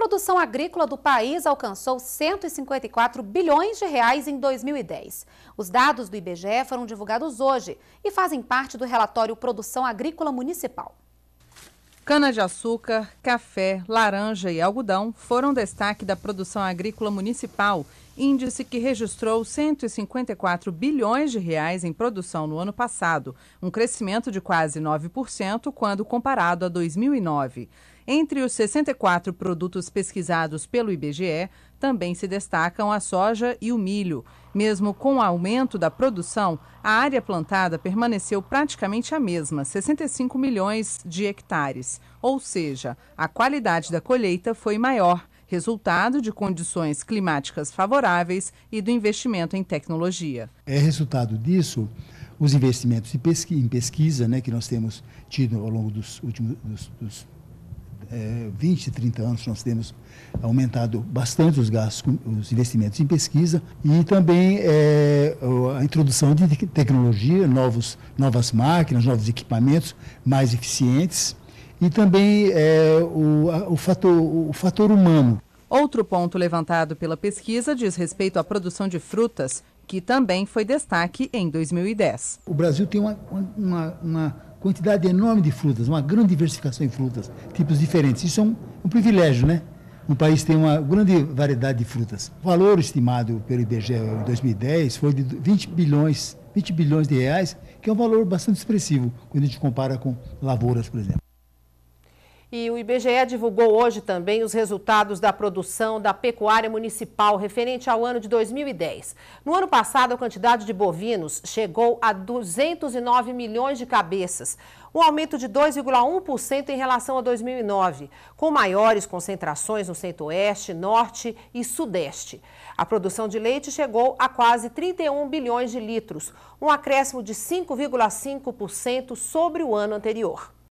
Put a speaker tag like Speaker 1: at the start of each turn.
Speaker 1: produção agrícola do país alcançou 154 bilhões de reais em 2010. Os dados do IBGE foram divulgados hoje e fazem parte do relatório Produção Agrícola Municipal.
Speaker 2: Cana-de-açúcar, café, laranja e algodão foram destaque da produção agrícola municipal, índice que registrou 154 bilhões de reais em produção no ano passado, um crescimento de quase 9% quando comparado a 2009. Entre os 64 produtos pesquisados pelo IBGE, também se destacam a soja e o milho. Mesmo com o aumento da produção, a área plantada permaneceu praticamente a mesma, 65 milhões de hectares. Ou seja, a qualidade da colheita foi maior resultado de condições climáticas favoráveis e do investimento em tecnologia.
Speaker 3: É resultado disso os investimentos em pesquisa, né, que nós temos tido ao longo dos últimos dos, dos, é, 20, 30 anos, nós temos aumentado bastante os gastos, os investimentos em pesquisa e também é, a introdução de tecnologia, novos, novas máquinas, novos equipamentos mais eficientes e também é, o, o, fator, o fator humano.
Speaker 2: Outro ponto levantado pela pesquisa diz respeito à produção de frutas, que também foi destaque em 2010.
Speaker 3: O Brasil tem uma, uma, uma quantidade enorme de frutas, uma grande diversificação em frutas, tipos diferentes. Isso é um, um privilégio, né? O país tem uma grande variedade de frutas. O valor estimado pelo IBGE em 2010 foi de 20 bilhões, 20 bilhões de reais, que é um valor bastante expressivo quando a gente compara com lavouras, por exemplo.
Speaker 1: E o IBGE divulgou hoje também os resultados da produção da pecuária municipal referente ao ano de 2010. No ano passado, a quantidade de bovinos chegou a 209 milhões de cabeças, um aumento de 2,1% em relação a 2009, com maiores concentrações no centro-oeste, norte e sudeste. A produção de leite chegou a quase 31 bilhões de litros, um acréscimo de 5,5% sobre o ano anterior.